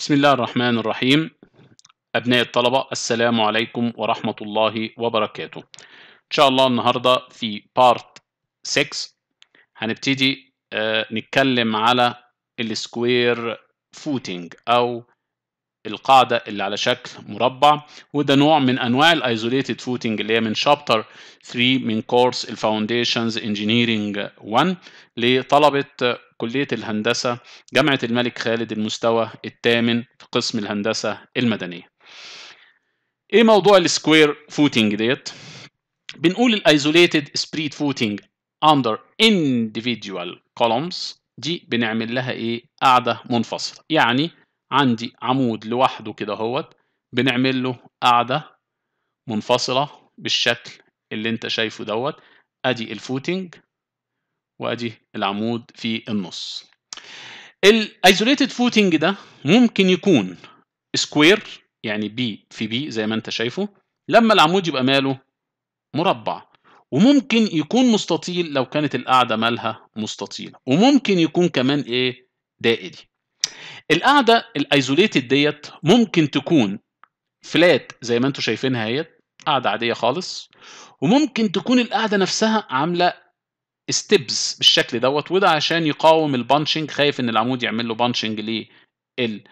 بسم الله الرحمن الرحيم أبناء الطلبة السلام عليكم ورحمة الله وبركاته إن شاء الله النهاردة في بارت 6 هنبتدي آه، نتكلم على السكوير فوتينج أو القاعدة اللي على شكل مربع وده نوع من أنواع الأيزوليتد فوتنج اللي هي من شابتر 3 من كورس الفاونديشنز انجينيرنج 1 لطلبة كلية الهندسة جامعة الملك خالد المستوى الثامن في قسم الهندسة المدنية ايه موضوع السكوير فوتنج ديت بنقول الايزوليتد سبريد فوتنج under individual columns دي بنعمل لها ايه قاعده منفصله يعني عندي عمود لوحده كده اهوت بنعمل له قاعدة منفصلة بالشكل اللي انت شايفه دوت ادي الفوتنج وادي العمود في النص الايزوليتد فوتنج ده ممكن يكون سكوير يعني بي في بي زي ما انت شايفه لما العمود يبقى ماله مربع وممكن يكون مستطيل لو كانت القاعده مالها مستطيله وممكن يكون كمان ايه دائري القاعده الايزوليتد ديت ممكن تكون فلات زي ما انتم شايفينها اهيت قاعده عاديه خالص وممكن تكون القاعده نفسها عامله ستيبز بالشكل دوت وده عشان يقاوم البانشنج خايف ان العمود يعمل له بانشنج لل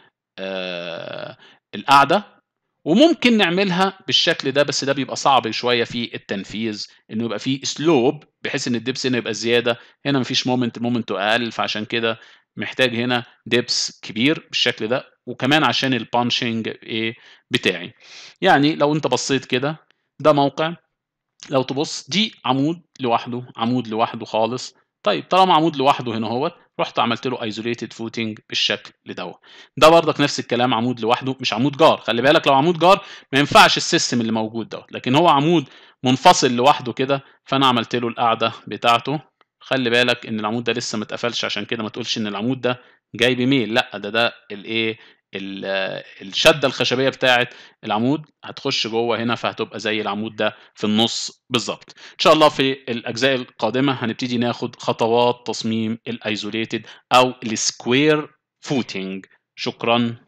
القاعده وممكن نعملها بالشكل ده بس ده بيبقى صعب شويه في التنفيذ انه يبقى فيه سلوب بحيث ان الدبس هنا يبقى زياده هنا مفيش مومنت مومنت اقل فعشان كده محتاج هنا ديبس كبير بالشكل ده وكمان عشان البانشنج ايه بتاعي يعني لو انت بصيت كده ده موقع لو تبص دي عمود لوحده عمود لوحده خالص طيب طالما عمود لوحده هنا اهوت رحت عملت له ايزوليتد فوتنج بالشكل دوت ده برضك نفس الكلام عمود لوحده مش عمود جار خلي بالك لو عمود جار ما ينفعش السيستم اللي موجود دوت لكن هو عمود منفصل لوحده كده فانا عملت له القاعده بتاعته خلي بالك ان العمود ده لسه ما اتقفلش عشان كده ما تقولش ان العمود ده جاي بميل لا ده ده الايه الشده الخشبيه بتاعه العمود هتخش جوه هنا فهتبقى زي العمود ده في النص بالظبط ان شاء الله في الاجزاء القادمه هنبتدي ناخد خطوات تصميم الايزوليتد او السكوير فوتينج شكرا